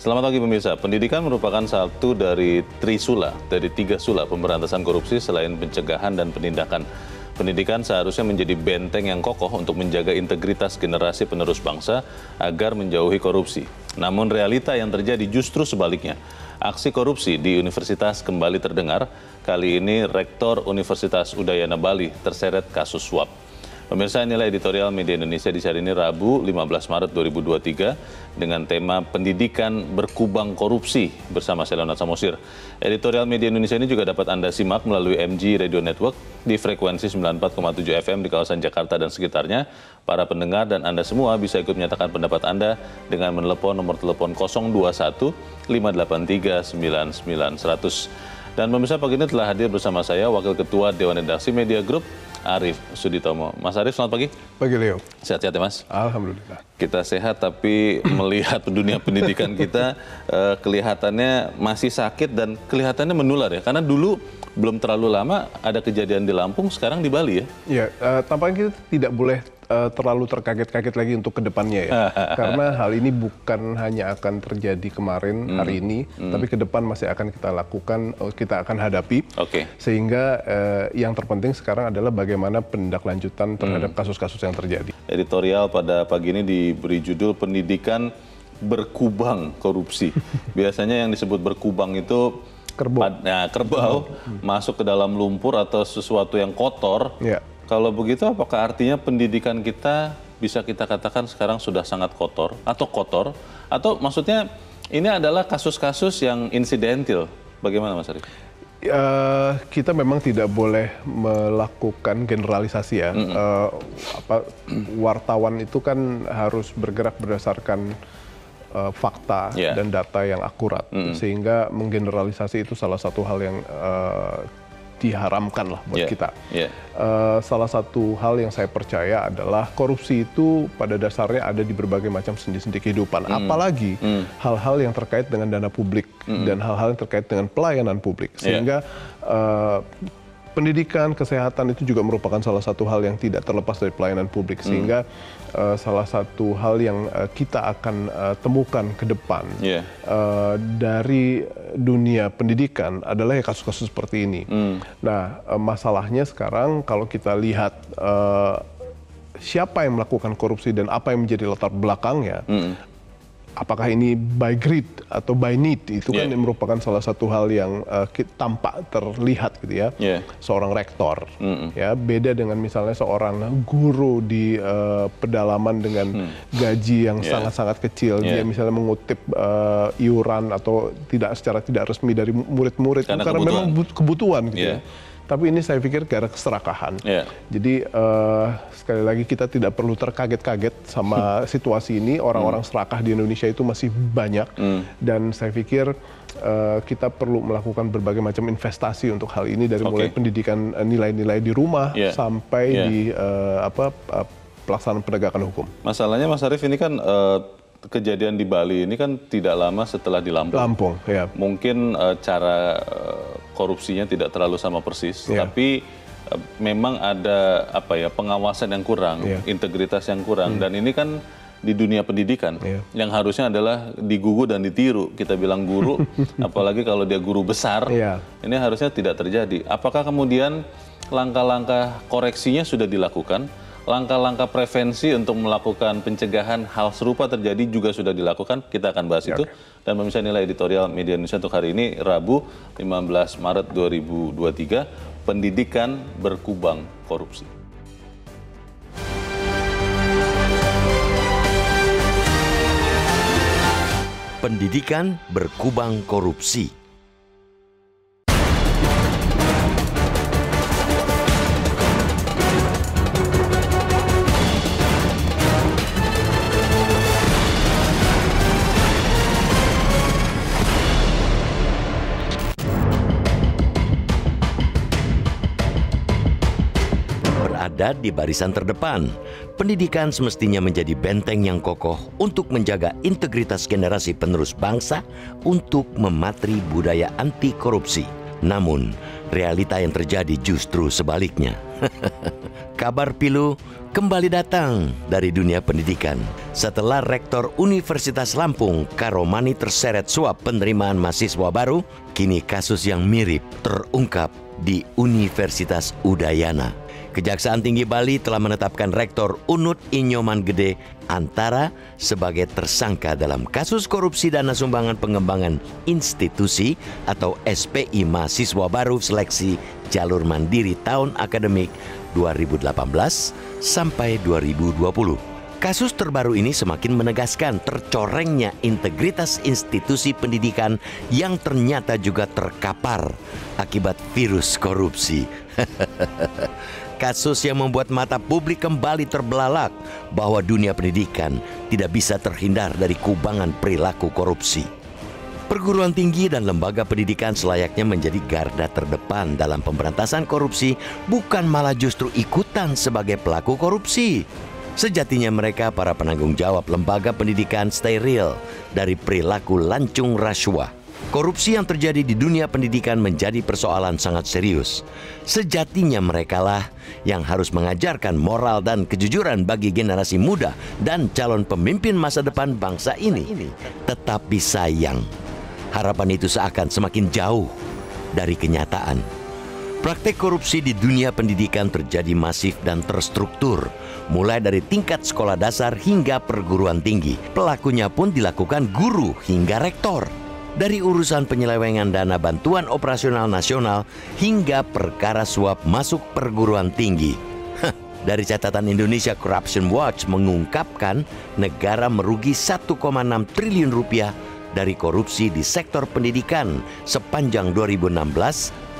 Selamat pagi pemirsa. Pendidikan merupakan satu dari trisula, dari tiga sula pemberantasan korupsi selain pencegahan dan penindakan. Pendidikan seharusnya menjadi benteng yang kokoh untuk menjaga integritas generasi penerus bangsa agar menjauhi korupsi. Namun realita yang terjadi justru sebaliknya. Aksi korupsi di universitas kembali terdengar. Kali ini Rektor Universitas Udayana Bali terseret kasus suap. Pemirsa inilah editorial Media Indonesia di hari ini Rabu 15 Maret 2023 dengan tema Pendidikan Berkubang Korupsi bersama saya Leonard Samosir. Editorial Media Indonesia ini juga dapat Anda simak melalui MG Radio Network di frekuensi 94,7 FM di kawasan Jakarta dan sekitarnya. Para pendengar dan Anda semua bisa ikut menyatakan pendapat Anda dengan menelepon nomor telepon 021 583 99 100. Dan pemirsa pagi ini telah hadir bersama saya Wakil Ketua Dewan Redaksi Media Group Arif Suditomo. Mas Arief selamat pagi. Pagi Leo. Sehat-sehat ya Mas? Alhamdulillah. Kita sehat tapi melihat dunia pendidikan kita eh, kelihatannya masih sakit dan kelihatannya menular ya. Karena dulu belum terlalu lama ada kejadian di Lampung, sekarang di Bali ya? Iya, uh, tampaknya kita tidak boleh uh, terlalu terkaget-kaget lagi untuk kedepannya ya, karena hal ini bukan hanya akan terjadi kemarin mm. hari ini, mm. tapi ke depan masih akan kita lakukan, eh, kita akan hadapi. Oke. Okay. Sehingga uh, yang terpenting sekarang adalah bagaimana pendaklanjutan terhadap hmm. kasus-kasus mm. yang terjadi. Editorial pada pagi ini diberi judul pendidikan berkubang korupsi. Biasanya yang disebut berkubang itu kerbau, nah, kerbau hmm. masuk ke dalam lumpur atau sesuatu yang kotor, yeah. Kalau begitu apakah artinya pendidikan kita bisa kita katakan sekarang sudah sangat kotor atau kotor atau maksudnya ini adalah kasus-kasus yang insidental? Bagaimana Mas Arif? Uh, kita memang tidak boleh melakukan generalisasi ya. Mm -hmm. Uh, apa wartawan itu kan harus bergerak berdasarkan uh, fakta yeah. dan data yang akurat, mm -hmm. sehingga menggeneralisasi itu salah satu hal yang uh, diharamkan lah buat yeah. kita. Yeah. Ya. Uh, salah satu hal yang saya percaya adalah korupsi itu pada dasarnya ada di berbagai macam sendi-sendi kehidupan, mm. apalagi hmm. hal-hal mm. yang terkait dengan dana publik mm. dan hal-hal yang terkait dengan pelayanan publik, ya. sehingga yeah. uh, pendidikan, kesehatan itu juga merupakan salah satu hal yang tidak terlepas dari pelayanan publik hmm. sehingga mm uh, salah satu hal yang uh, kita akan uh, temukan ke depan yeah. Iya. uh, dari dunia pendidikan adalah ya kasus-kasus seperti ini. Mm. Nah, uh, masalahnya sekarang kalau kita lihat uh, siapa yang melakukan korupsi dan apa yang menjadi latar belakangnya, mm apakah ini by greed atau by need itu kan yeah. kan merupakan salah satu hal yang uh, tampak terlihat gitu ya yeah. seorang rektor mm -mm. ya beda dengan misalnya seorang guru di uh, pedalaman dengan hmm. gaji yang sangat-sangat yeah. kecil yeah. dia misalnya mengutip uh, iuran atau tidak secara tidak resmi dari murid-murid karena, karena kebutuhan. memang kebutuhan gitu ya. yeah. ya tapi ini saya pikir gara keserakahan. Yeah. Jadi uh, sekali lagi kita tidak perlu terkaget-kaget sama situasi ini. Orang-orang hmm. serakah di Indonesia itu masih banyak mm. dan saya pikir uh, kita perlu melakukan berbagai macam investasi untuk hal ini dari okay. mulai pendidikan eh, nilai-nilai di rumah yeah. sampai yeah. di uh, apa pelaksanaan penegakan hukum. Masalahnya Mas Arief ini kan uh, kejadian di Bali ini kan tidak lama setelah di Lampung. Lampung, ya. Mungkin uh, cara uh, korupsinya tidak terlalu sama persis, ya. tapi uh, memang ada apa ya pengawasan yang kurang, ya. integritas yang kurang, hmm. dan ini kan di dunia pendidikan yeah. yang harusnya adalah digugu dan ditiru kita bilang guru apalagi kalau dia guru besar yeah. ini harusnya tidak terjadi apakah kemudian langkah-langkah koreksinya sudah dilakukan langkah-langkah prevensi untuk melakukan pencegahan hal serupa terjadi juga sudah dilakukan. Kita akan bahas ya, itu. Okay. Dan pemirsa nilai editorial Media Indonesia untuk hari ini Rabu 15 Maret 2023, pendidikan berkubang korupsi. Pendidikan berkubang korupsi. berada di barisan terdepan. Pendidikan semestinya menjadi benteng yang kokoh untuk menjaga integritas generasi penerus bangsa untuk mematri budaya anti korupsi. Namun, realita yang terjadi justru sebaliknya. Kabar pilu kembali datang dari dunia pendidikan. Setelah Rektor Universitas Lampung, Karomani terseret suap penerimaan mahasiswa baru, kini kasus yang mirip terungkap di Universitas Udayana. Kejaksaan Tinggi Bali telah menetapkan Rektor Unut Inyoman Gede Antara sebagai tersangka dalam kasus korupsi dana sumbangan pengembangan institusi atau SPI mahasiswa baru seleksi jalur mandiri tahun akademik 2018 sampai 2020. Kasus terbaru ini semakin menegaskan tercorengnya integritas institusi pendidikan yang ternyata juga terkapar akibat virus korupsi. Kasus yang membuat mata publik kembali terbelalak bahwa dunia pendidikan tidak bisa terhindar dari kubangan perilaku korupsi. Perguruan tinggi dan lembaga pendidikan selayaknya menjadi garda terdepan dalam pemberantasan korupsi, bukan malah justru ikutan sebagai pelaku korupsi. Sejatinya mereka para penanggung jawab lembaga pendidikan steril dari perilaku lancung rasuah. Korupsi yang terjadi di dunia pendidikan menjadi persoalan sangat serius. Sejatinya merekalah yang harus mengajarkan moral dan kejujuran bagi generasi muda dan calon pemimpin masa depan bangsa ini. Tetapi sayang, harapan itu seakan semakin jauh dari kenyataan. Praktek korupsi di dunia pendidikan terjadi masif dan terstruktur, mulai dari tingkat sekolah dasar hingga perguruan tinggi. Pelakunya pun dilakukan guru hingga rektor dari urusan penyelewengan dana bantuan operasional nasional hingga perkara suap masuk perguruan tinggi. dari catatan Indonesia Corruption Watch mengungkapkan negara merugi 1,6 triliun rupiah dari korupsi di sektor pendidikan sepanjang 2016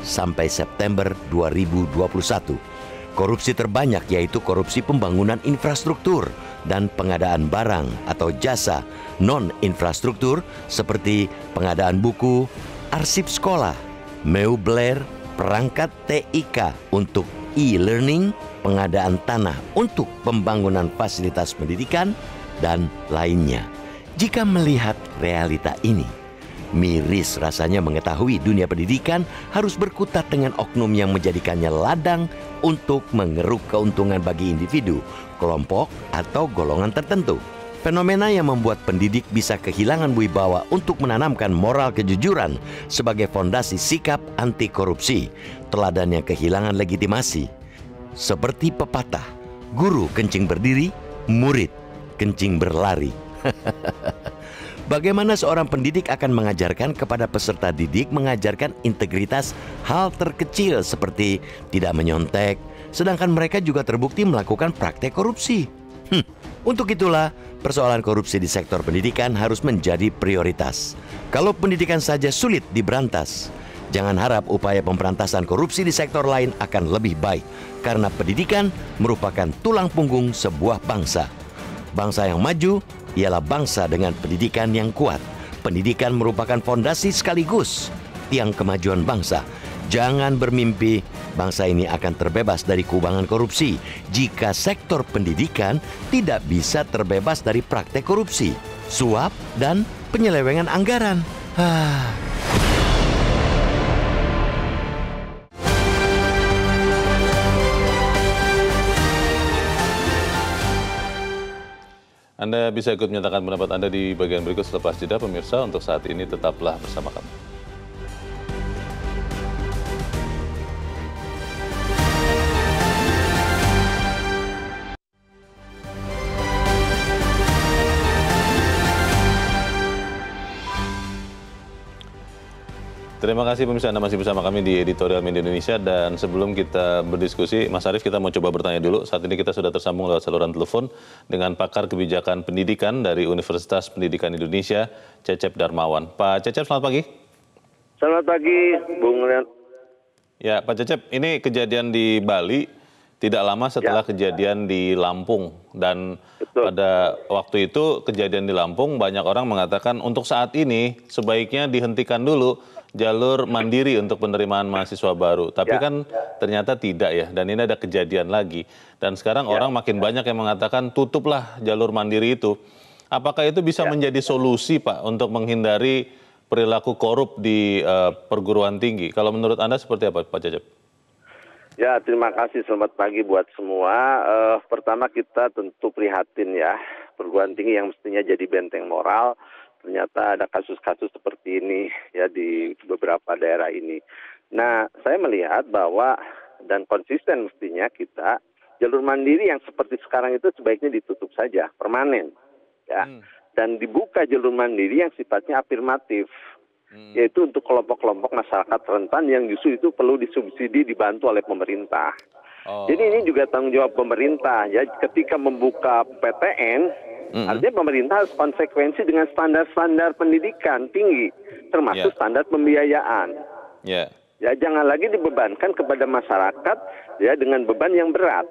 sampai September 2021. Korupsi terbanyak yaitu korupsi pembangunan infrastruktur dan pengadaan barang atau jasa non-infrastruktur seperti pengadaan buku, arsip sekolah, meubler, perangkat TIK untuk e-learning, pengadaan tanah untuk pembangunan fasilitas pendidikan, dan lainnya. Jika melihat realita ini, miris rasanya mengetahui dunia pendidikan harus berkutat dengan oknum yang menjadikannya ladang untuk mengeruk keuntungan bagi individu, kelompok, atau golongan tertentu. Fenomena yang membuat pendidik bisa kehilangan wibawa untuk menanamkan moral kejujuran sebagai fondasi sikap anti korupsi, teladan yang kehilangan legitimasi. Seperti pepatah, guru kencing berdiri, murid kencing berlari. Bagaimana seorang pendidik akan mengajarkan kepada peserta didik mengajarkan integritas hal terkecil seperti tidak menyontek, sedangkan mereka juga terbukti melakukan praktek korupsi. Hmm, untuk itulah, persoalan korupsi di sektor pendidikan harus menjadi prioritas. Kalau pendidikan saja sulit diberantas, jangan harap upaya pemberantasan korupsi di sektor lain akan lebih baik, karena pendidikan merupakan tulang punggung sebuah bangsa. Bangsa yang maju ialah bangsa dengan pendidikan yang kuat. Pendidikan merupakan fondasi sekaligus tiang kemajuan bangsa. Jangan bermimpi bangsa ini akan terbebas dari kubangan korupsi jika sektor pendidikan tidak bisa terbebas dari praktek korupsi, suap, dan penyelewengan anggaran. Ah. Anda bisa ikut menyatakan pendapat Anda di bagian berikut selepas jeda pemirsa. Untuk saat ini tetaplah bersama kami. Terima kasih pemirsa Anda masih bersama kami di Editorial Media Indonesia dan sebelum kita berdiskusi, Mas Arief kita mau coba bertanya dulu. Saat ini kita sudah tersambung lewat saluran telepon dengan pakar kebijakan pendidikan dari Universitas Pendidikan Indonesia, Cecep Darmawan. Pak Cecep, selamat pagi. Selamat pagi, Bung Ren. Ya, Pak Cecep, ini kejadian di Bali tidak lama setelah ya. kejadian di Lampung dan Betul. pada waktu itu kejadian di Lampung banyak orang mengatakan untuk saat ini sebaiknya dihentikan dulu jalur mandiri untuk penerimaan mahasiswa baru. Tapi ya, kan ya. ternyata tidak ya. Dan ini ada kejadian lagi. Dan sekarang ya, orang makin ya. banyak yang mengatakan tutuplah jalur mandiri itu. Apakah itu bisa ya. menjadi solusi Pak untuk menghindari perilaku korup di uh, perguruan tinggi? Kalau menurut Anda seperti apa Pak Cecep? Ya, terima kasih. Selamat pagi buat semua. Uh, pertama kita tentu prihatin ya, perguruan tinggi yang mestinya jadi benteng moral ternyata ada kasus-kasus seperti ini ya di beberapa daerah ini. Nah, saya melihat bahwa dan konsisten mestinya kita jalur mandiri yang seperti sekarang itu sebaiknya ditutup saja permanen ya. Hmm. Dan dibuka jalur mandiri yang sifatnya afirmatif hmm. yaitu untuk kelompok-kelompok masyarakat rentan yang justru itu perlu disubsidi dibantu oleh pemerintah. Oh. Jadi ini juga tanggung jawab pemerintah ya ketika membuka PTN Mm-hmm. Artinya pemerintah harus konsekuensi dengan standar-standar pendidikan tinggi, termasuk yeah. standar pembiayaan. Yeah. Ya jangan lagi dibebankan kepada masyarakat ya dengan beban yang berat.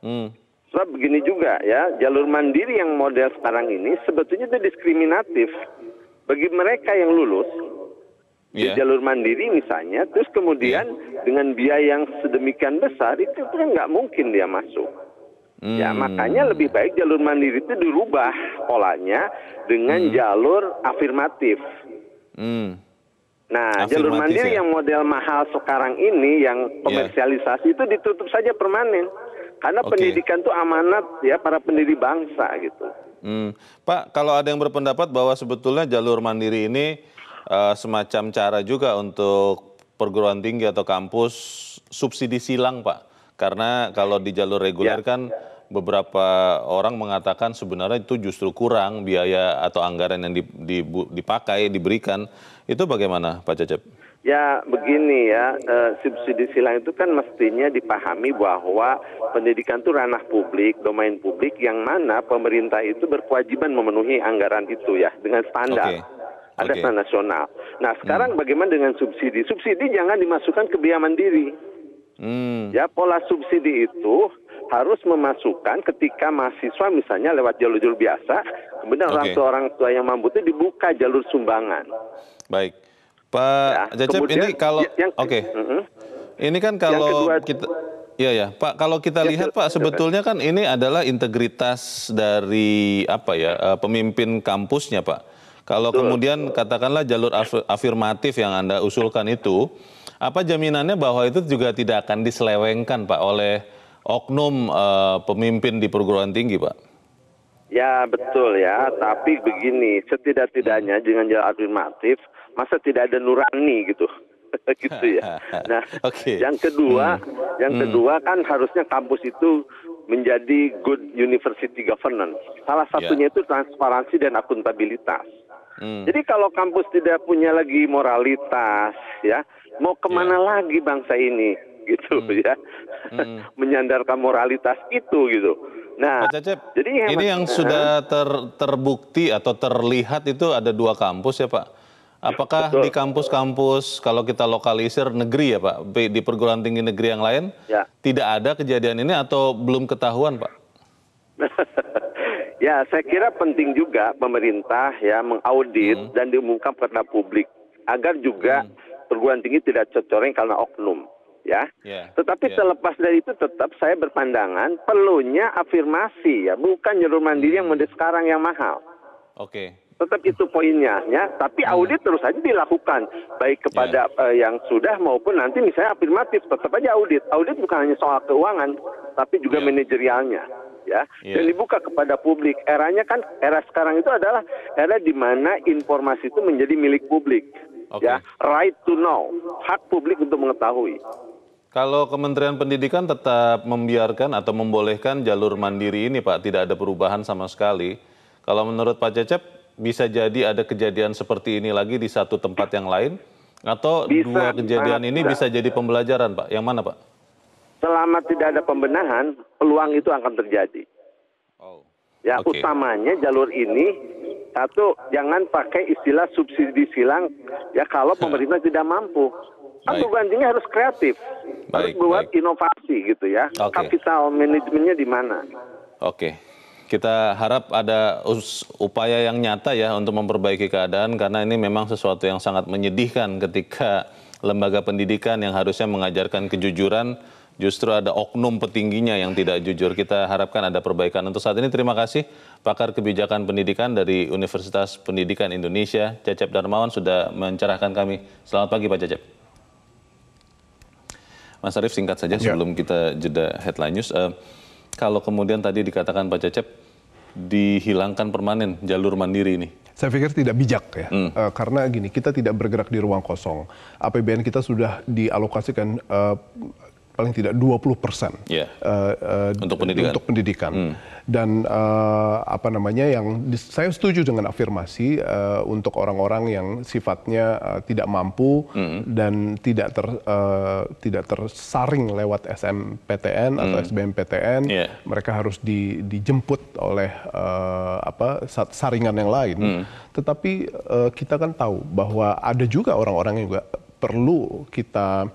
Mm. Sebab begini juga ya jalur mandiri yang model sekarang ini sebetulnya itu diskriminatif bagi mereka yang lulus yeah. di jalur mandiri misalnya, terus kemudian yeah. dengan biaya yang sedemikian besar itu kan nggak mungkin dia masuk. Hmm. Ya makanya lebih baik jalur mandiri itu dirubah polanya dengan hmm. jalur afirmatif. Hmm. Nah, Afirmatif jalur mandiri ya? yang model mahal sekarang ini yang iya. komersialisasi yeah. itu ditutup saja permanen. Karena okay. pendidikan itu amanat ya para pendiri bangsa gitu. Hmm. Pak, kalau ada yang berpendapat bahwa sebetulnya jalur mandiri ini uh, semacam cara juga untuk perguruan tinggi atau kampus subsidi silang, Pak karena kalau di jalur reguler ya. kan beberapa orang mengatakan sebenarnya itu justru kurang biaya atau anggaran yang dipakai diberikan itu bagaimana Pak Cecep? Ya begini ya, eh, subsidi silang itu kan mestinya dipahami bahwa pendidikan itu ranah publik, domain publik yang mana pemerintah itu berkewajiban memenuhi anggaran itu ya dengan standar. Okay ada okay. nasional. Nah sekarang hmm. bagaimana dengan subsidi? Subsidi jangan dimasukkan ke biaya mandiri. Hmm. Ya pola subsidi itu harus memasukkan ketika mahasiswa misalnya lewat jalur-jalur biasa, kemudian okay. orang tua orang tua yang mampu itu dibuka jalur sumbangan. Baik, Pak ya, Jacep ini kalau ya, oke, okay. uh -huh. ini kan kalau kedua, kita Iya ya, Pak. Kalau kita ya, lihat, Pak, sebetulnya kan ini adalah integritas dari apa ya eh, pemimpin kampusnya, Pak. Kalau kemudian katakanlah jalur afirmatif yang anda usulkan itu, apa jaminannya bahwa itu juga tidak akan diselewengkan Pak oleh oknum uh, pemimpin di perguruan tinggi Pak? Ya betul ya, tapi begini, setidak-tidaknya dengan jalan afirmatif, masa tidak ada nurani gitu. gitu ya. Nah, okay. yang kedua, hmm. yang hmm. kedua kan harusnya kampus itu menjadi good university governance. Salah satunya yeah. itu transparansi dan akuntabilitas. Hmm. Jadi kalau kampus tidak punya lagi moralitas, ya mau kemana yeah. lagi bangsa ini gitu hmm. ya hmm. menyandarkan moralitas itu gitu nah Pak Cecep, jadi ini yang sudah ter, terbukti atau terlihat itu ada dua kampus ya Pak iya, Apakah Betul. di kampus-kampus kalau kita lokalisir negeri ya Pak di perguruan tinggi negeri yang lain ya. tidak ada kejadian ini atau belum ketahuan Pak? ya saya kira penting juga pemerintah ya mengaudit hmm. dan diumumkan kepada publik agar juga hmm perguruan tinggi tidak cocoreng karena oknum ya. Yeah. Tetapi yeah. terlepas dari itu tetap saya berpandangan perlunya afirmasi ya, bukan nyuruh mandiri yang model sekarang yang mahal. Oke. Okay. Tetap itu poinnya ya, tapi ya. audit terus saja dilakukan baik kepada yeah. Ya. uh, yang sudah maupun nanti misalnya afirmatif tetap aja audit. Audit bukan hanya soal keuangan tapi juga yeah. manajerialnya ya yeah. dan dibuka kepada publik eranya kan era sekarang itu adalah era di mana informasi itu menjadi milik publik Okay. Ya, right to know, hak publik untuk mengetahui. Kalau Kementerian Pendidikan tetap membiarkan atau membolehkan jalur mandiri ini, Pak, tidak ada perubahan sama sekali. Kalau menurut Pak Cecep, bisa jadi ada kejadian seperti ini lagi di satu tempat yang lain, atau bisa, dua kejadian ini bisa jadi pembelajaran, Pak. Yang mana, Pak? Selama tidak ada pembenahan, peluang itu akan terjadi. Oh. Ya, okay. utamanya jalur ini satu, jangan pakai istilah subsidi silang ya kalau iya. pemerintah tidak mampu. Aku gantinya harus kreatif, baik, harus buat baik. inovasi gitu ya. Okay. Kapital manajemennya di mana? Oke. Okay kita harap ada upaya yang nyata ya untuk memperbaiki keadaan karena ini memang sesuatu yang sangat menyedihkan ketika lembaga pendidikan yang harusnya mengajarkan kejujuran justru ada oknum petingginya yang tidak jujur. Kita harapkan ada perbaikan. Untuk saat ini terima kasih pakar kebijakan pendidikan dari Universitas Pendidikan Indonesia, Cecep Darmawan sudah mencerahkan kami. Selamat pagi Pak Cecep. Mas Arief singkat saja ya. sebelum kita jeda headline news. Uh, kalau kemudian tadi dikatakan Pak Cecep dihilangkan permanen jalur mandiri ini, saya pikir tidak bijak ya, hmm. uh, karena gini kita tidak bergerak di ruang kosong. APBN kita sudah dialokasikan uh, paling tidak 20 persen yeah. Iya. uh, eh, untuk pendidikan. Untuk pendidikan. Hmm. Dan uh, apa namanya yang saya setuju dengan afirmasi uh, untuk orang-orang yang sifatnya uh, tidak mampu hmm. dan tidak ter uh, tidak tersaring lewat SMPTN hmm. atau SBMPTN, yeah. mereka harus di, dijemput oleh uh, apa saringan yang lain. Hmm. Tetapi uh, kita kan tahu bahwa ada juga orang-orang yang juga perlu kita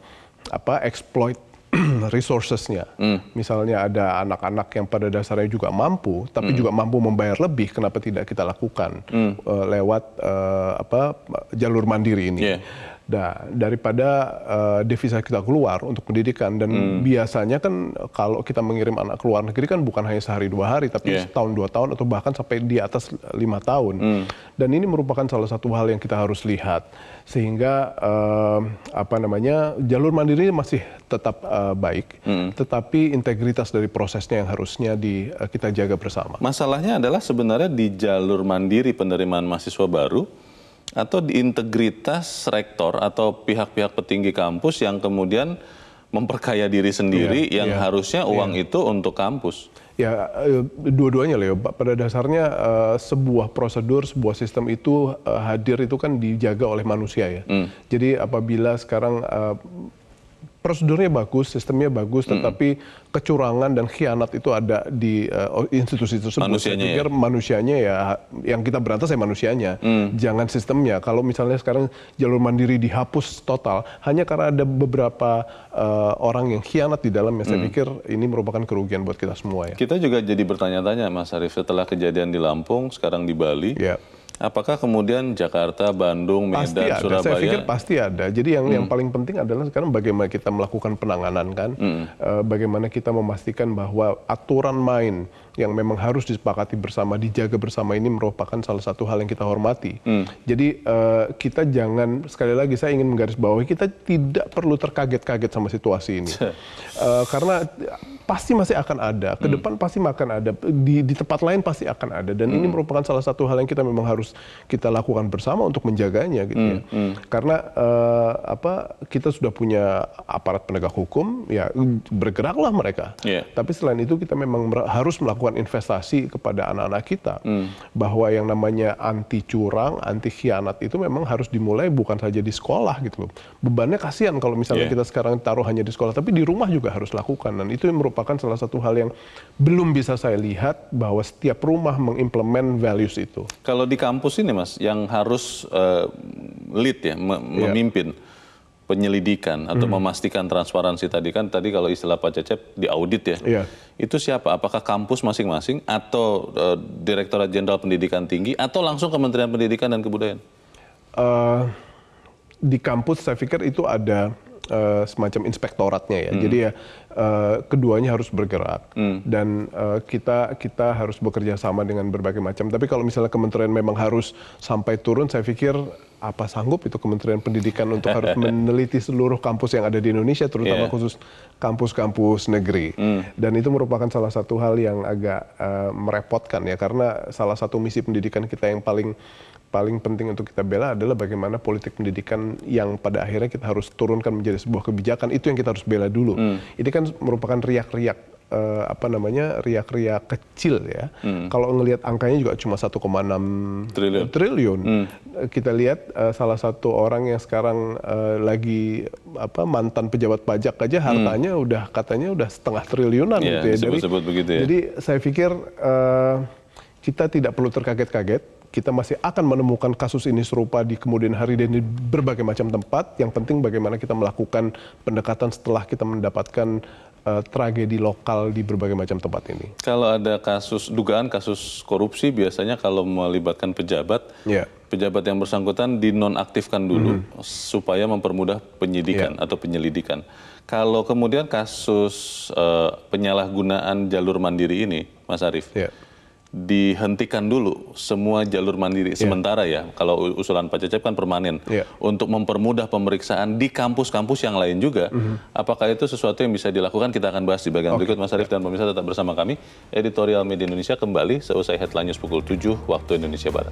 apa exploit resourcesnya. mm. Misalnya ada anak-anak yang pada dasarnya juga mampu, tapi mm. juga mampu membayar lebih, kenapa tidak kita lakukan mm. uh, lewat uh, apa jalur mandiri ini? Yeah. Nah, daripada uh, devisa kita keluar untuk pendidikan dan hmm. biasanya kan kalau kita mengirim anak ke luar negeri kan bukan hanya sehari dua hari tapi yeah. setahun dua tahun atau bahkan sampai di atas lima tahun hmm. dan ini merupakan salah satu hal yang kita harus lihat sehingga uh, apa namanya jalur mandiri masih tetap uh, baik hmm. tetapi integritas dari prosesnya yang harusnya di, uh, kita jaga bersama masalahnya adalah sebenarnya di jalur mandiri penerimaan mahasiswa baru atau di integritas rektor atau pihak-pihak petinggi kampus yang kemudian memperkaya diri sendiri yeah, yang yeah, harusnya iya. uang yeah. itu untuk kampus. Ya, eh, dua-duanya Leo. Pada dasarnya eh, sebuah prosedur, sebuah sistem itu eh, hadir itu kan dijaga oleh manusia ya. Mm. Jadi apabila sekarang prosedurnya bagus, sistemnya bagus, hmm. tetapi hmm. kecurangan dan khianat itu ada di uh, institusi tersebut. Manusianya saya ya? manusianya ya yang kita berantas ya manusianya, hmm. jangan sistemnya. Kalau misalnya sekarang jalur mandiri dihapus total hanya karena ada beberapa uh, orang yang khianat di dalam, saya hmm. pikir ini merupakan kerugian buat kita semua ya. Kita juga jadi bertanya-tanya Mas Arief setelah kejadian di Lampung, sekarang di Bali. Yeah Apakah kemudian Jakarta, Bandung, Medan, pasti ada. Surabaya? Saya pikir pasti ada. Jadi yang hmm. yang paling penting adalah sekarang bagaimana kita melakukan penanganan kan, hmm. Eh, bagaimana kita memastikan bahwa aturan main yang memang harus disepakati bersama, dijaga bersama ini merupakan salah satu hal yang kita hormati. Hmm. Jadi eh, kita jangan sekali lagi saya ingin menggarisbawahi kita tidak perlu terkaget-kaget sama situasi ini eh, karena pasti masih akan ada, ke hmm. depan hmm. pasti akan ada, di, di tempat lain pasti akan ada, dan hmm. ini merupakan salah satu hal yang kita memang harus kita lakukan bersama untuk menjaganya, gitu hmm. ya. Hmm. hmm. Karena uh, apa kita sudah punya aparat penegak hukum, ya bergeraklah mereka. Yeah. Tapi selain itu kita memang harus melakukan investasi kepada anak-anak kita, hmm. bahwa yang namanya anti curang, anti khianat itu memang harus dimulai bukan saja di sekolah gitu loh. Bebannya kasihan kalau misalnya yeah. kita sekarang taruh hanya di sekolah, tapi di rumah juga harus lakukan. Dan itu yang merupakan merupakan salah satu hal yang belum bisa saya lihat bahwa setiap rumah mengimplement values itu. Kalau di kampus ini mas, yang harus uh, lead ya, me yeah. memimpin penyelidikan atau hmm. memastikan transparansi tadi kan tadi kalau istilah Pak Cecep di audit ya. Iya. Itu siapa? Apakah kampus masing-masing atau uh, Direktorat Jenderal Pendidikan Tinggi atau langsung Kementerian Pendidikan dan Kebudayaan? Uh, di kampus saya pikir itu ada Eh, semacam inspektoratnya ya. Hmm. Jadi ya uh, keduanya harus bergerak hmm. dan uh, kita kita harus bekerja sama dengan berbagai macam. Tapi kalau misalnya kementerian memang harus sampai turun, saya pikir apa sanggup itu Kementerian Pendidikan untuk harus meneliti seluruh kampus yang ada di Indonesia, terutama yeah. khusus kampus-kampus negeri. Mm. Dan itu merupakan salah satu hal yang agak uh, merepotkan ya, karena salah satu misi pendidikan kita yang paling paling penting untuk kita bela adalah bagaimana politik pendidikan yang pada akhirnya kita harus turunkan menjadi sebuah kebijakan itu yang kita harus bela dulu. Hmm. Ini kan merupakan riak-riak eh, apa namanya riak-riak kecil ya. Hmm. Kalau ngelihat angkanya juga cuma 1,6 triliun. triliun. Hmm. Eh, kita lihat eh, salah satu orang yang sekarang eh, lagi apa mantan pejabat pajak aja hmm. hartanya hmm. udah katanya udah setengah triliunan yeah, gitu ya. begitu ya. Jadi saya pikir eh, kita tidak perlu terkaget-kaget kita masih akan menemukan kasus ini serupa di kemudian hari dan di berbagai macam tempat. Yang penting bagaimana kita melakukan pendekatan setelah kita mendapatkan uh, tragedi lokal di berbagai macam tempat ini. Kalau ada kasus dugaan kasus korupsi biasanya kalau melibatkan pejabat, yeah. pejabat yang bersangkutan dinonaktifkan dulu -hmm. supaya mempermudah penyidikan yeah. atau penyelidikan. Kalau kemudian kasus uh, penyalahgunaan jalur mandiri ini, Mas Arief. Yeah dihentikan dulu semua jalur mandiri yeah. sementara ya kalau usulan Pak Cecep kan permanen yeah. untuk mempermudah pemeriksaan di kampus-kampus yang lain juga mm -hmm. apakah itu sesuatu yang bisa dilakukan kita akan bahas di bagian okay. berikut Mas Arief dan pemirsa tetap bersama kami editorial media Indonesia kembali selesai headline news pukul 7 waktu Indonesia Barat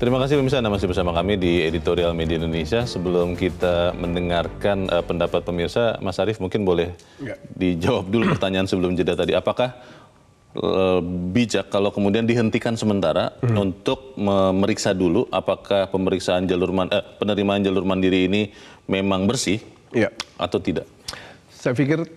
Terima kasih pemirsa Anda masih bersama kami di Editorial Media Indonesia. Sebelum kita mendengarkan uh, pendapat pemirsa, Mas Arief mungkin boleh ya. dijawab dulu pertanyaan sebelum jeda tadi. Apakah uh, bijak kalau kemudian dihentikan sementara hmm. untuk memeriksa dulu apakah pemeriksaan jalur man, uh, penerimaan jalur mandiri ini memang bersih ya. atau tidak? Saya pikir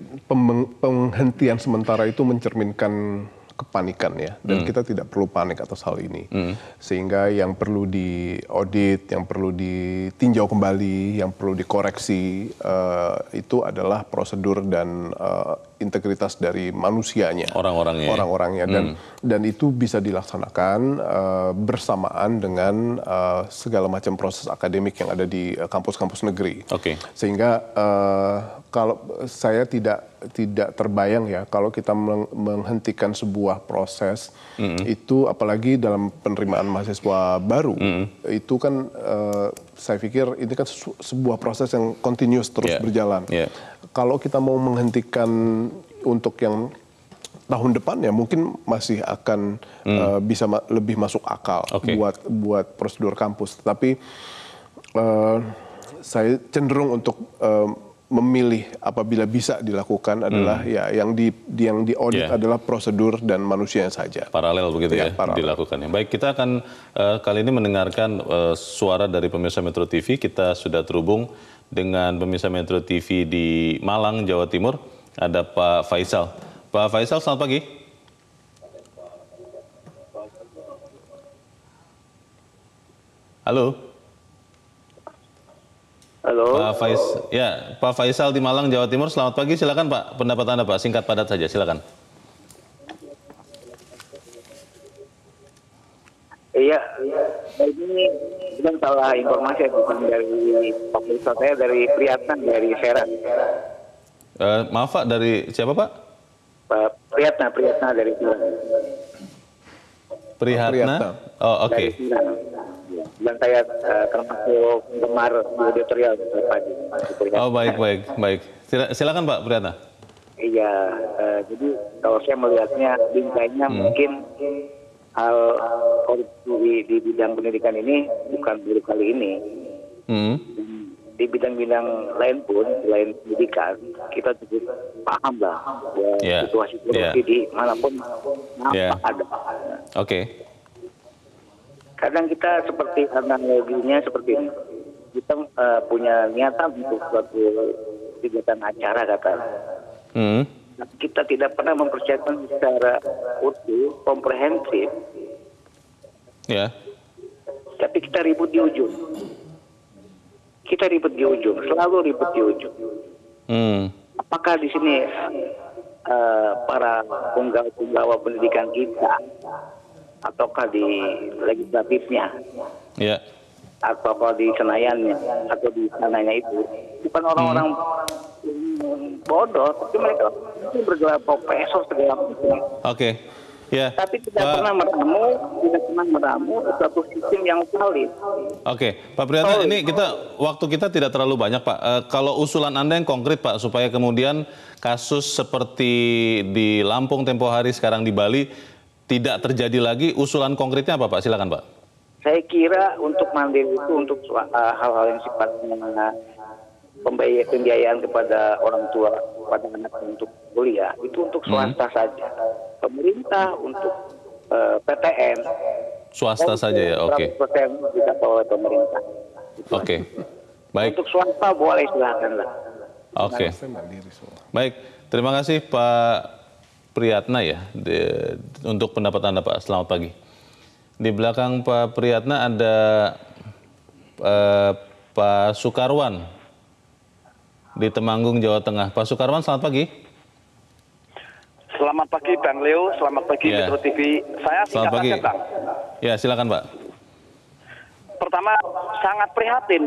penghentian sementara itu mencerminkan kepanikan ya dan hmm. kita tidak perlu panik atas hal ini hmm. sehingga yang perlu di audit yang perlu ditinjau kembali yang perlu dikoreksi uh, itu adalah prosedur dan uh, integritas dari manusianya, orang-orangnya, orang-orangnya, dan hmm. dan itu bisa dilaksanakan uh, bersamaan dengan uh, segala macam proses akademik yang ada di eh, kampus-kampus uh, negeri. Oke. Okay. Sehingga uh, kalau saya tidak tidak terbayang ya kalau kita menghentikan sebuah proses mm -hmm. itu apalagi dalam penerimaan mahasiswa baru mm -hmm. itu kan uh, saya pikir ini kan sebuah proses yang continuous terus yeah. berjalan. Yeah. Kalau kita mau menghentikan untuk yang tahun depan ya mungkin masih akan hmm. uh, bisa ma lebih masuk akal okay. buat buat prosedur kampus. Tapi uh, saya cenderung untuk uh, memilih apabila bisa dilakukan adalah hmm. ya yang di yang diaudit yeah. adalah prosedur dan manusianya saja. Paralel begitu ya, ya paralel. Ya. Baik, kita akan uh, kali ini mendengarkan uh, suara dari pemirsa Metro TV. Kita sudah terhubung dengan pemirsa Metro TV di Malang, Jawa Timur. Ada Pak Faisal. Pak Faisal, selamat pagi. Halo. Halo. Pak Faiz. Halo. ya Pak Faisal di Malang, Jawa Timur. Selamat pagi, silakan Pak. Pendapat Anda Pak, singkat padat saja, silakan. Iya, ini bukan salah informasi bukan dari Faisal saya dari Priyatna dari Serang. Uh, maaf Pak, dari siapa Pak? Eh, Pak Priyatna, Priyatna oh, dari Serang. Prihatna. Oh, oke. Okay dan saya uh, termasuk gemar editorial pagi. Oh baik baik baik. silakan Pak Briana. Iya, uh, jadi kalau saya melihatnya bingkainya hmm. mungkin hal korupsi di, bidang pendidikan ini bukan baru kali ini. Hmm. Di bidang-bidang lain pun, selain pendidikan, kita cukup paham lah ya, yeah. situasi ya. korupsi yeah. di manapun, manapun yeah. ada. Oke. Okay kadang kita seperti analoginya seperti ini kita uh, punya niatan untuk suatu kegiatan acara kata hmm. kita tidak pernah mempersiapkan secara utuh komprehensif ya yeah. tapi kita ribut di ujung kita ribut di ujung selalu ribut di ujung hmm. apakah di sini uh, para penggawa penggawa pendidikan kita ataukah di legislatifnya ya. ataukah di senayannya atau di sananya itu bukan orang-orang hmm. bodoh tapi mereka itu bergelar profesor segala macam oke okay. Ya. Yeah. Tapi tidak Pak... pernah meramu, tidak pernah meramu suatu sistem yang solid. Oke, okay. Pak Priyanto, ini kita waktu kita tidak terlalu banyak, Pak. Uh, kalau usulan Anda yang konkret, Pak, supaya kemudian kasus seperti di Lampung tempo hari sekarang di Bali tidak terjadi lagi, usulan konkretnya apa Pak? Silakan Pak. Saya kira untuk mandiri itu untuk hal eh, hal-hal yang sifatnya pembiayaan kepada orang tua, kepada anak untuk kuliah, itu untuk hmm. swasta hmm. saja. Pemerintah untuk uh, eh, PTN. Swasta saja ya, oke. PTN tidak oleh pemerintah. Oke, okay. baik. Untuk swasta boleh lah. Oke. Okay. Baik, terima kasih Pak Priyatna ya di, untuk pendapat Anda Pak. Selamat pagi. Di belakang Pak Priyatna ada eh, Pak Sukarwan di Temanggung, Jawa Tengah. Pak Sukarwan, selamat pagi. Selamat pagi Bang Leo, selamat pagi ya. Metro TV. Saya selamat pagi. Bang. Ya, silakan Pak pertama sangat prihatin.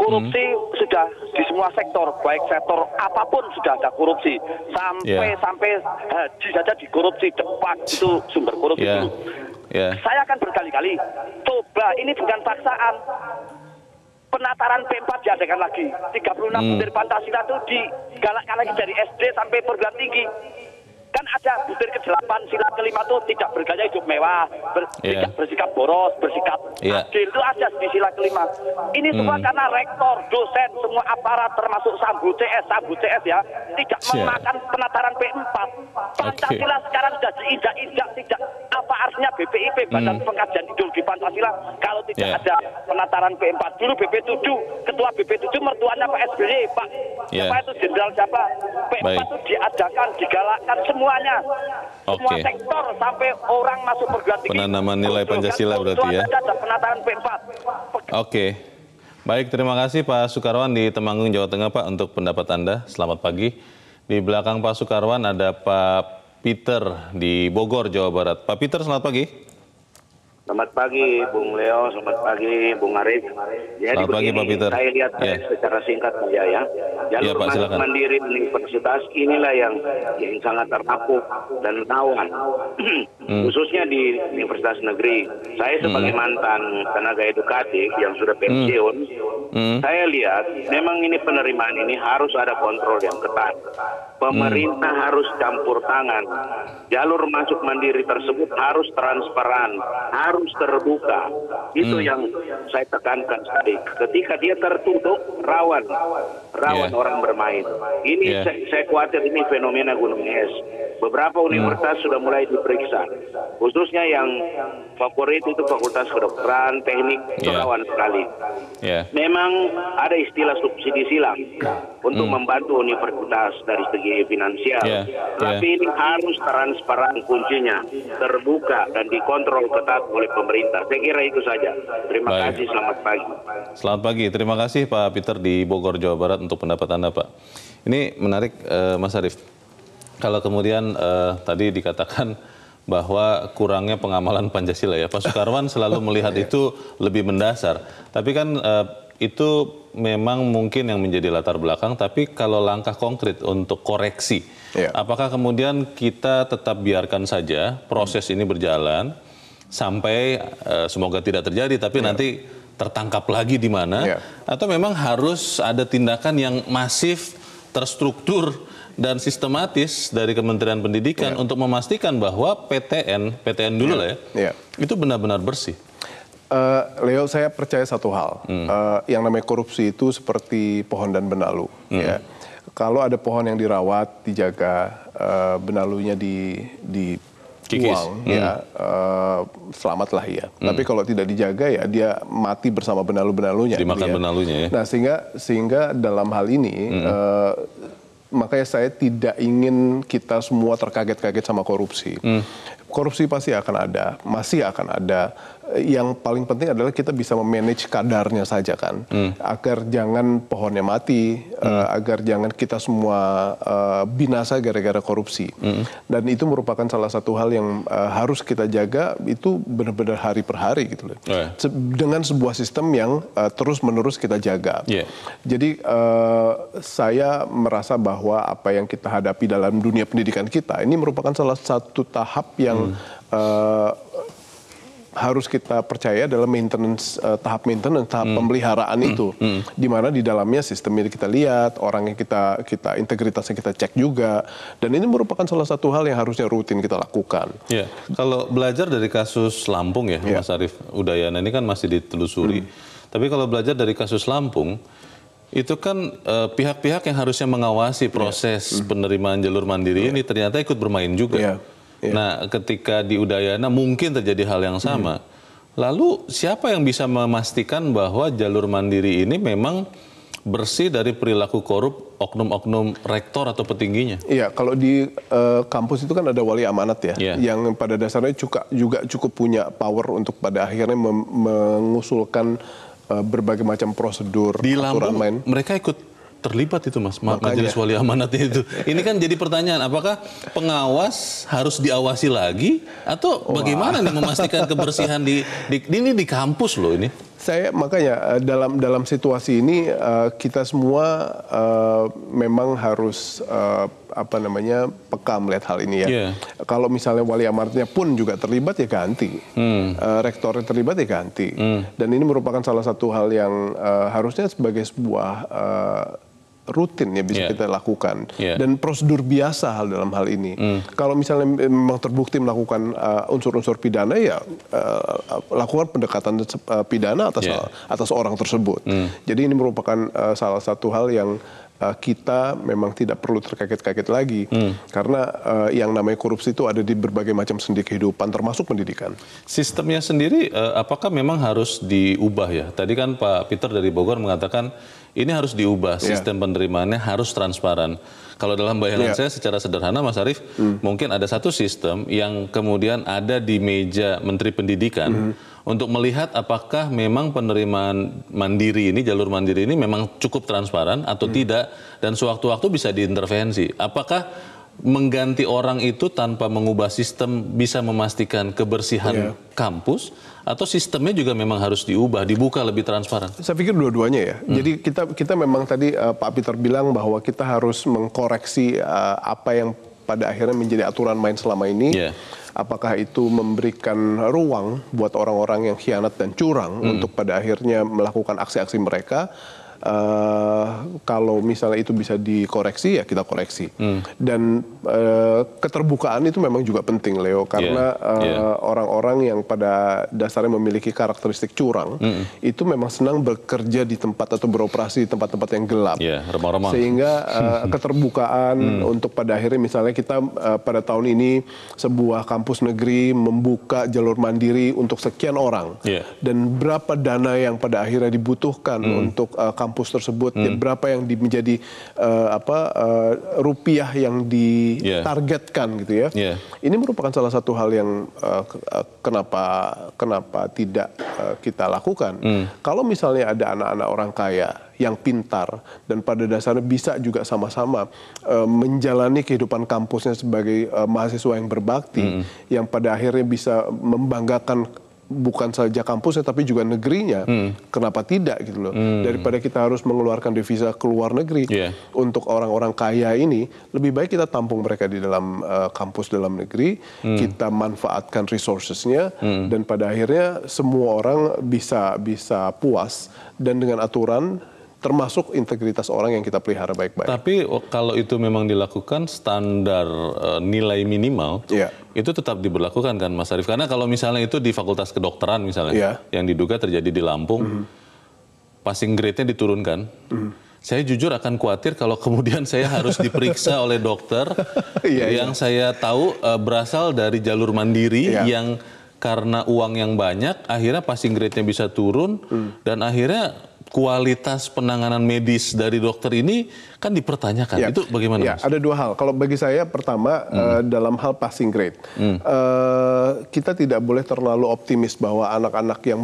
Korupsi hmm. sudah di semua sektor, baik sektor apapun sudah ada korupsi. Sampai yeah. sampai haji saja korupsi cepat itu sumber korupsi yeah. Yeah. Saya akan berkali-kali coba ini bukan paksaan. Penataran P4 diadakan lagi. 36 hmm. butir Pancasila itu digalakkan lagi dari SD sampai perguruan tinggi kan ada butir ke-8 sila kelima itu tidak bergaya hidup mewah, ber, yeah. tidak bersikap boros, bersikap yeah. adil itu ada di sila kelima. Ini semua hmm. karena rektor, dosen, semua aparat termasuk Sambu CS, Sambu CS ya, tidak yeah. memakan penataran P4. Pancasila okay. sekarang sudah diinjak-injak tidak apa artinya BPIP hmm. Badan hmm. Pengkajian Ideologi Pancasila kalau tidak yeah. ada penataran P4 dulu BP7 ketua BP7 mertuanya Pak SBY Pak yeah. siapa itu jenderal siapa P4 Baik. itu diadakan digalakkan semua semuanya. Okay. Semua sektor sampai orang masuk perguruan tinggi. Penanaman nilai Pancasila berarti ya. penataan P4. Oke. Okay. Baik, terima kasih Pak Sukarwan di Temanggung, Jawa Tengah Pak untuk pendapat Anda. Selamat pagi. Di belakang Pak Sukarwan ada Pak Peter di Bogor, Jawa Barat. Pak Peter, selamat pagi. Selamat pagi Bung Leo, selamat pagi Bung Arif. Jadi selamat begini, pagi Pak Peter. Saya lihat ya. secara singkat saja ya. Jalur ya, Pak, silakan. mandiri universitas inilah yang yang sangat terapuk dan tawan. hmm. Khususnya di universitas negeri. Saya hmm. sebagai hmm. mantan tenaga edukatif yang sudah hmm. pensiun, hmm. Hmm. saya lihat memang ini penerimaan ini harus ada kontrol yang ketat pemerintah hmm. harus campur tangan. Jalur masuk mandiri tersebut harus transparan, harus terbuka. Itu hmm. yang saya tekankan tadi. Ketika dia tertutup, rawan, rawan yeah. orang bermain. Ini yeah. saya, saya khawatir ini fenomena gunung es beberapa universitas sudah mulai diperiksa. Khususnya yang favorit itu Fakultas Kedokteran, Teknik, itu iya. yeah. sekali. Yeah. Memang ada istilah subsidi silang untuk mm. membantu universitas dari segi finansial. Yeah. Iya. Tapi yeah. ini harus transparan kuncinya, terbuka dan dikontrol ketat oleh pemerintah. Saya kira itu saja. Terima Baik. kasih, selamat pagi. Selamat pagi, terima kasih Pak Peter di Bogor, Jawa Barat untuk pendapat Anda Pak. Ini menarik, uh, Mas Arief. Kalau kemudian uh, tadi dikatakan bahwa kurangnya pengamalan Pancasila ya, Pak Soekarwan selalu melihat iya. itu lebih mendasar. Tapi kan uh, itu memang mungkin yang menjadi latar belakang. Tapi kalau langkah konkret untuk koreksi, yeah. apakah kemudian kita tetap biarkan saja proses ini berjalan sampai uh, semoga tidak terjadi, tapi yeah. nanti tertangkap lagi di mana? Yeah. Atau memang harus ada tindakan yang masif, terstruktur dan sistematis dari Kementerian Pendidikan yeah. untuk memastikan bahwa PTN, PTN dulu yeah. lah ya, yeah. itu benar-benar bersih. Uh, Leo, saya percaya satu hal, mm. uh, yang namanya korupsi itu seperti pohon dan benalu. Mm. Ya. Kalau ada pohon yang dirawat, dijaga, uh, benalunya di, di uang hmm. ya uh, selamatlah ya. Hmm. Tapi kalau tidak dijaga ya dia mati bersama benalu-benalunya. Dimakan gitu ya. benalunya ya. Nah sehingga sehingga dalam hal ini hmm. uh, makanya saya tidak ingin kita semua terkaget-kaget sama korupsi. Hmm. Korupsi pasti akan ada, masih akan ada yang paling penting adalah kita bisa memanage kadarnya saja kan hmm. agar jangan pohonnya mati hmm. uh, agar jangan kita semua uh, binasa gara-gara korupsi hmm. dan itu merupakan salah satu hal yang uh, harus kita jaga itu benar-benar hari per hari gitu loh yeah. Oh, ya. Se dengan sebuah sistem yang uh, terus-menerus kita jaga yeah. jadi uh, saya merasa bahwa apa yang kita hadapi dalam dunia pendidikan kita ini merupakan salah satu tahap yang hmm harus kita percaya dalam maintenance uh, tahap maintenance tahap hmm. pemeliharaan hmm. itu hmm. di mana di dalamnya sistem ini kita lihat orang yang kita kita integritasnya kita cek juga dan ini merupakan salah satu hal yang harusnya rutin kita lakukan. Ya. Kalau belajar dari kasus Lampung ya, ya. Mas Arif Udayana ini kan masih ditelusuri. Hmm. Tapi kalau belajar dari kasus Lampung itu kan eh, pihak-pihak uh, yang harusnya mengawasi proses ya. penerimaan jalur mandiri ya. ini ternyata ikut bermain juga. Ya Yeah. Nah, ketika di Udayana mungkin terjadi hal yang sama. Hmm. Lalu siapa yang bisa memastikan bahwa jalur mandiri ini memang bersih dari perilaku korup oknum-oknum rektor atau petingginya? Iya, kalau di uh, kampus itu kan ada wali amanat ya, yeah. yang pada dasarnya juga, juga cukup punya power untuk pada akhirnya mengusulkan uh, berbagai macam prosedur di aturan Lampung, Mereka ikut terlibat itu mas Makanya. majelis wali amanatnya itu ini kan jadi pertanyaan apakah pengawas harus diawasi lagi atau bagaimana nih memastikan kebersihan di, di ini di kampus loh ini saya makanya eh, dalam dalam situasi ini eh, kita semua eh, memang harus apa namanya peka melihat hal ini ya. Yeah. Kalau misalnya wali amartnya pun juga terlibat ya ganti, hmm. rektornya terlibat ya ganti. Hmm. Dan ini merupakan salah satu hal yang harusnya sebagai sebuah rutin ya bisa yeah. kita lakukan yeah. dan prosedur biasa hal dalam hal ini. Mm. Kalau misalnya memang terbukti melakukan eh, unsur-unsur uh, pidana ya uh, lakukan pendekatan uh, pidana atas yeah. atas orang tersebut. Mm. Jadi ini merupakan uh, salah satu hal yang Eh, kita memang tidak perlu terkaget-kaget lagi hmm. karena uh, yang namanya korupsi itu ada di berbagai macam sendi kehidupan termasuk pendidikan. Sistemnya sendiri uh, apakah memang harus diubah ya? Tadi kan Pak Peter dari Bogor mengatakan ini harus diubah ya. sistem yeah. penerimaannya harus transparan. Kalau dalam bayangan yeah. saya secara sederhana Mas Arief mm. mungkin ada satu sistem yang kemudian ada di meja Menteri Pendidikan. Hmm untuk melihat apakah memang penerimaan mandiri ini jalur mandiri ini memang cukup transparan atau hmm. tidak dan sewaktu-waktu bisa diintervensi. Apakah mengganti orang itu tanpa mengubah sistem bisa memastikan kebersihan yeah. kampus atau sistemnya juga memang harus diubah dibuka lebih transparan. Saya pikir dua-duanya ya. Hmm. Jadi kita kita memang tadi uh, Pak Peter bilang bahwa kita harus mengkoreksi uh, apa yang pada akhirnya menjadi aturan main selama ini. Yeah apakah itu memberikan ruang buat orang-orang yang khianat dan curang hmm. untuk pada akhirnya melakukan aksi-aksi mereka uh, kalau misalnya itu bisa dikoreksi ya kita koreksi. Hmm. Dan uh, keterbukaan itu memang juga penting Leo iya, karena iya. Eh, orang-orang yeah. yeah. uh, yang pada dasarnya memiliki karakteristik curang hmm. itu memang senang bekerja di tempat atau beroperasi di tempat-tempat yang gelap. Yeah, remang -remang. Sehingga uh, keterbukaan hmm. untuk pada akhirnya misalnya kita uh, pada tahun ini sebuah kampus negeri membuka jalur mandiri untuk sekian orang yeah. dan berapa dana yang pada akhirnya dibutuhkan hmm. untuk uh, kampus kampus tersebut hmm. berapa yang di, menjadi uh, apa uh, rupiah yang ditargetkan yeah. gitu ya yeah. ini merupakan salah satu hal yang uh, kenapa kenapa tidak uh, kita lakukan hmm. kalau misalnya ada anak-anak orang kaya yang pintar dan pada dasarnya bisa juga sama-sama e, menjalani kehidupan kampusnya sebagai e, mahasiswa yang berbakti -hmm. yang pada akhirnya bisa membanggakan bukan saja kampusnya tapi juga negerinya hmm. kenapa tidak gitu loh hmm. daripada kita harus mengeluarkan devisa ke luar negeri yeah. untuk orang-orang kaya ini lebih baik kita tampung mereka di dalam uh, kampus dalam negeri hmm. kita manfaatkan resourcesnya hmm. dan pada akhirnya semua orang bisa bisa puas dan dengan aturan termasuk integritas orang yang kita pelihara baik-baik. Tapi kalau itu memang dilakukan standar e, nilai minimal yeah. itu tetap diberlakukan kan Mas Arief? Karena kalau misalnya itu di Fakultas Kedokteran misalnya yeah. yang diduga terjadi di Lampung, mm -hmm. passing grade-nya diturunkan. Mm -hmm. Saya jujur akan khawatir kalau kemudian saya harus diperiksa oleh dokter yeah, yang yeah. saya tahu e, berasal dari jalur mandiri yeah. yang karena uang yang banyak akhirnya passing grade-nya bisa turun mm. dan akhirnya kualitas penanganan medis dari dokter ini kan dipertanyakan. Ya. Itu bagaimana? Ya, ada dua hal. Kalau bagi saya pertama eh, hmm. uh, dalam hal passing grade, hmm. uh, kita tidak boleh terlalu optimis bahwa anak-anak yang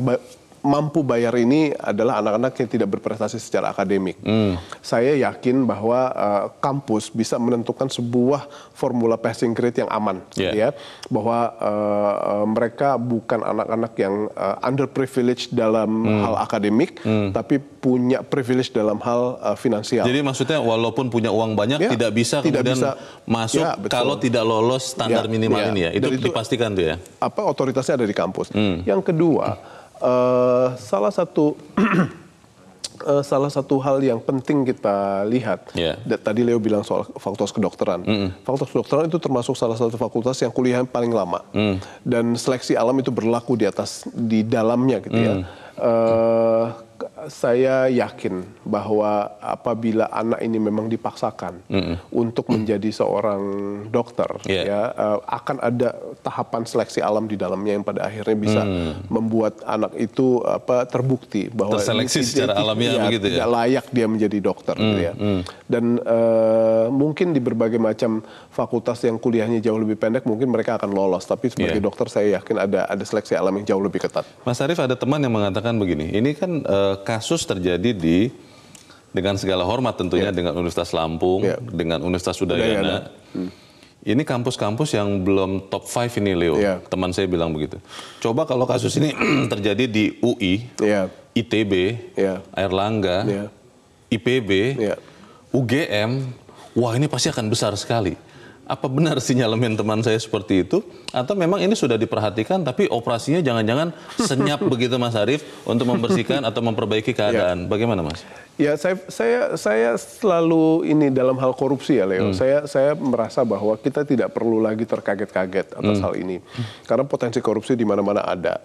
mampu bayar ini adalah anak-anak yang tidak berprestasi secara akademik. Hmm. Saya yakin bahwa uh, kampus bisa menentukan sebuah formula passing grade yang aman, yeah. ya, bahwa uh, mereka bukan anak-anak yang uh, underprivileged dalam hmm. hal akademik, hmm. tapi punya privilege dalam hal uh, finansial. Jadi maksudnya walaupun punya uang banyak, yeah. tidak bisa tidak kemudian bisa. masuk yeah, ya, kalau tidak lolos standar yeah. minimal yeah. ini ya, itu, itu dipastikan tuh ya. Apa otoritasnya ada di kampus. Hmm. Yang kedua. Eh, salah satu eh, salah satu hal yang penting kita lihat. Yeah. Tadi Leo bilang soal fakultas kedokteran. Mm Fakultas kedokteran itu termasuk salah satu fakultas yang kuliah paling lama. Mm. Dan seleksi alam itu berlaku di atas di dalamnya gitu ya. mm. ya. Uh, saya yakin bahwa apabila anak ini memang dipaksakan mm-hmm. untuk menjadi seorang dokter, yeah. ya uh, akan ada tahapan seleksi alam di dalamnya yang pada akhirnya bisa mm. membuat anak itu apa terbukti bahwa seleksi secara alamiah ya, begitu ya, tidak layak dia menjadi dokter, mm-hmm. gitu hmm, ya. Hmm. Dan uh, mungkin di berbagai macam fakultas yang kuliahnya jauh lebih pendek, mungkin mereka akan lolos. Tapi sebagai yeah. dokter saya yakin ada ada seleksi alam yang jauh lebih ketat. Mas Arief ada teman yang mengatakan begini, ini kan uh, Eh, kasus terjadi di dengan segala hormat tentunya yeah. dengan Universitas Lampung, yeah. dengan Universitas Udayana. Udayana. Hmm. hmm. Ini kampus-kampus yang belum top 5 ini Leo. Yeah. Teman saya bilang begitu. Coba kalau kasus ini terjadi di UI, yeah. ITB, yeah. Langga, yeah. IPB, yeah. UGM, wah ini pasti akan besar sekali apa benar sinyalemen teman saya seperti itu atau memang ini sudah diperhatikan tapi operasinya jangan-jangan senyap begitu Mas Arief untuk membersihkan atau memperbaiki keadaan. Ya. Bagaimana Mas? Ya saya saya saya selalu ini dalam hal korupsi ya Leo. Hmm. Saya saya merasa bahwa kita tidak perlu lagi terkaget-kaget atas hmm. hal ini. Karena potensi korupsi di mana-mana ada.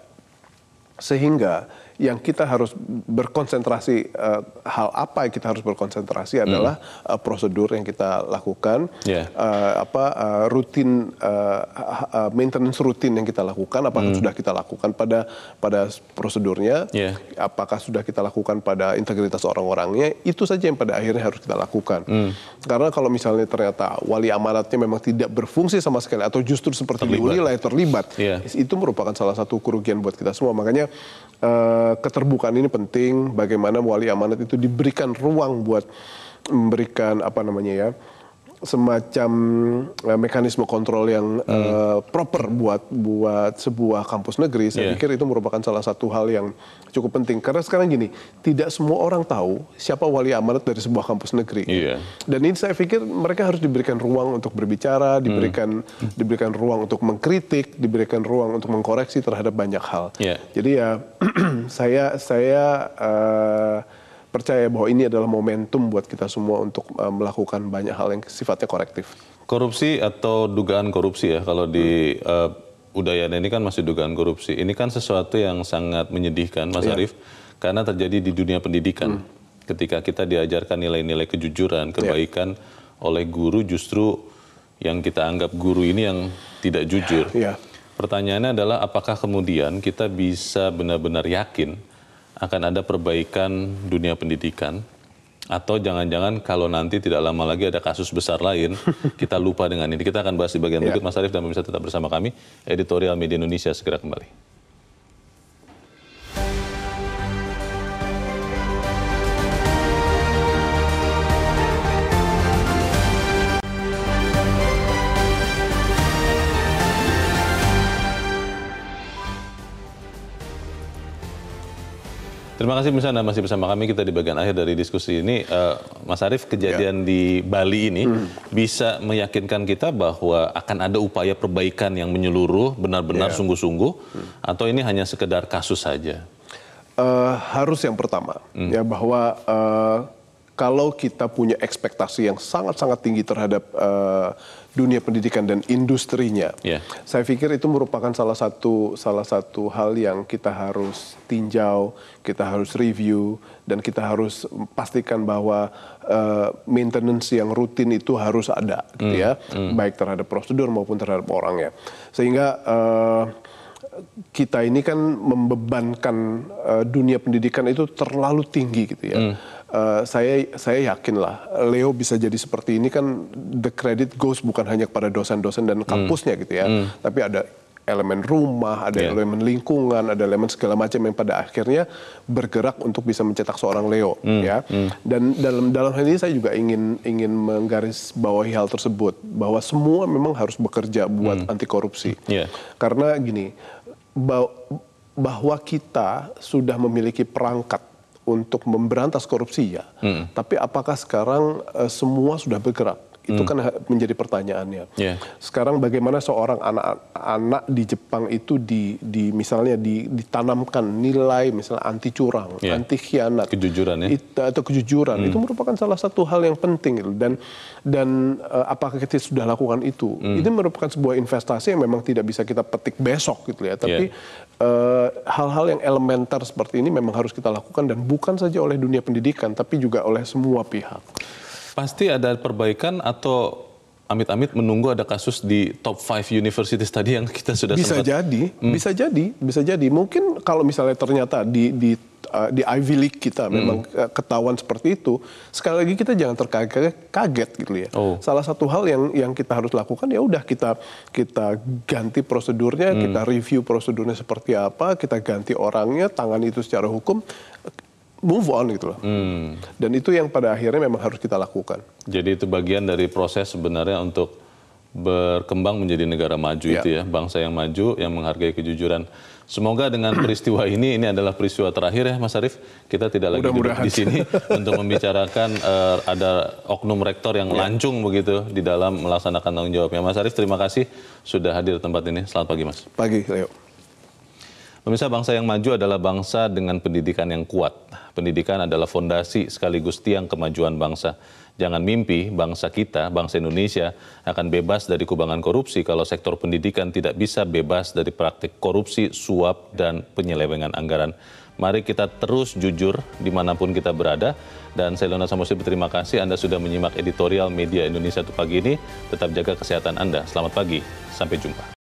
Sehingga yang kita harus berkonsentrasi uh, hal apa yang kita harus berkonsentrasi hmm. adalah mm. uh, prosedur yang kita lakukan yeah. uh, apa uh, rutin uh, uh, maintenance rutin yang kita lakukan apakah mm. sudah kita lakukan pada pada prosedurnya yeah. apakah sudah kita lakukan pada integritas orang-orangnya itu saja yang pada akhirnya harus kita lakukan mm. karena kalau misalnya ternyata wali amanatnya memang tidak berfungsi sama sekali atau justru seperti terlibat. dinilai terlibat yeah. itu merupakan salah satu kerugian buat kita semua makanya uh, Eh, keterbukaan ini penting. Bagaimana wali amanat itu diberikan ruang buat memberikan apa namanya ya semacam uh, mekanisme kontrol yang hmm. Eh, proper buat buat sebuah kampus negeri saya yeah. pikir itu merupakan salah satu hal yang cukup penting karena sekarang gini tidak semua orang tahu siapa wali amanat dari sebuah kampus negeri yeah. dan ini saya pikir mereka harus diberikan ruang untuk berbicara hmm. diberikan hmm. diberikan ruang untuk mengkritik diberikan ruang untuk mengkoreksi terhadap banyak hal yeah. jadi ya saya saya uh, percaya bahwa ini adalah momentum buat kita semua untuk uh, melakukan banyak hal yang sifatnya korektif. Korupsi atau dugaan korupsi ya kalau di hmm. uh, Udayana ini kan masih dugaan korupsi. Ini kan sesuatu yang sangat menyedihkan Mas yeah. Arief karena terjadi di dunia pendidikan. Hmm. Ketika kita diajarkan nilai-nilai kejujuran, iya. kebaikan yeah. oleh guru justru yang kita anggap guru ini yang tidak jujur. Yeah. Pertanyaannya adalah apakah kemudian kita bisa benar-benar yakin akan ada perbaikan dunia pendidikan atau jangan-jangan kalau nanti tidak lama lagi ada kasus besar lain, kita lupa dengan ini. Kita akan bahas di bagian iya. berikut. Mas Arief dan pemirsa tetap bersama kami. Editorial Media Indonesia segera kembali. Terima kasih Mas Anda masih bersama kami kita di bagian akhir dari diskusi ini. Uh, Mas Arief, kejadian ya. di Bali ini hmm. bisa meyakinkan kita bahwa akan ada upaya perbaikan yang menyeluruh, benar-benar sungguh ya. sungguh-sungguh, hmm. atau ini hanya sekedar kasus saja? Uh, harus yang pertama, hmm. ya bahwa uh, kalau kita punya ekspektasi yang sangat-sangat tinggi terhadap uh, dunia pendidikan dan industrinya, yeah. saya pikir itu merupakan salah satu salah satu hal yang kita harus tinjau, kita harus review, dan kita harus pastikan bahwa uh, maintenance yang rutin itu harus ada, gitu hmm, ya, mm. baik terhadap prosedur maupun terhadap orangnya, sehingga uh, kita ini kan membebankan uh, dunia pendidikan itu terlalu tinggi gitu ya. Mm. Eh, saya saya yakin lah Leo bisa jadi seperti ini kan the credit goes bukan hanya kepada dosen-dosen dan hmm. kampusnya hmm. gitu ya hmm. tapi ada elemen rumah, ada yeah. elemen lingkungan, ada elemen segala macam yang pada akhirnya bergerak untuk bisa mencetak seorang Leo mm, ya. Mm. Dan dalam dalam hal ini saya juga ingin ingin menggaris bawahi hal tersebut bahwa semua memang harus bekerja buat mm. anti korupsi. Yeah. Karena gini bahwa kita sudah memiliki perangkat untuk memberantas korupsi ya. Hmm. Tapi apakah sekarang uh, semua sudah bergerak? Itu hmm. kan menjadi pertanyaannya. Yeah. Sekarang bagaimana seorang anak-anak di Jepang itu di, di misalnya di, ditanamkan nilai misalnya anti curang, yeah. anti khianat, kejujuran ya. Itu, atau kejujuran hmm. itu merupakan salah satu hal yang penting gitu. dan dan uh, apakah kita sudah lakukan itu? Hmm. Itu merupakan sebuah investasi yang memang tidak bisa kita petik besok gitu ya, tapi iya. eh, hal-hal yeah. uh, hal -hal yang elementer seperti ini memang harus kita lakukan dan bukan saja oleh dunia pendidikan tapi juga oleh semua pihak pasti ada perbaikan atau amit-amit menunggu ada kasus di top 5 university tadi yang kita sudah bisa sempat. jadi hmm. bisa jadi bisa jadi mungkin kalau misalnya ternyata di di uh, di Ivy League kita hmm. memang uh, ketahuan seperti itu sekali lagi kita jangan terkaget kaget gitu ya oh. salah satu hal yang yang kita harus lakukan ya udah kita kita ganti prosedurnya hmm. kita review prosedurnya seperti apa kita ganti orangnya tangan itu secara hukum move on gitu loh. Hmm. Dan itu yang pada akhirnya memang harus kita lakukan. Jadi itu bagian dari proses sebenarnya untuk berkembang menjadi negara maju ya. itu ya, bangsa yang maju yang menghargai kejujuran. Semoga dengan peristiwa ini ini adalah peristiwa terakhir ya Mas Arief, kita tidak lagi duduk di sini untuk membicarakan uh, ada oknum rektor yang ya. lancung begitu di dalam melaksanakan tanggung jawabnya. Mas Arief terima kasih sudah hadir tempat ini. Selamat pagi Mas. Pagi, Leo. Pemirsa bangsa yang maju adalah bangsa dengan pendidikan yang kuat. Pendidikan adalah fondasi sekaligus tiang kemajuan bangsa. Jangan mimpi bangsa kita, bangsa Indonesia akan bebas dari kubangan korupsi kalau sektor pendidikan tidak bisa bebas dari praktik korupsi, suap, dan penyelewengan anggaran. Mari kita terus jujur dimanapun kita berada. Dan saya Lona Samosir berterima kasih Anda sudah menyimak editorial media Indonesia itu pagi ini. Tetap jaga kesehatan Anda. Selamat pagi, sampai jumpa.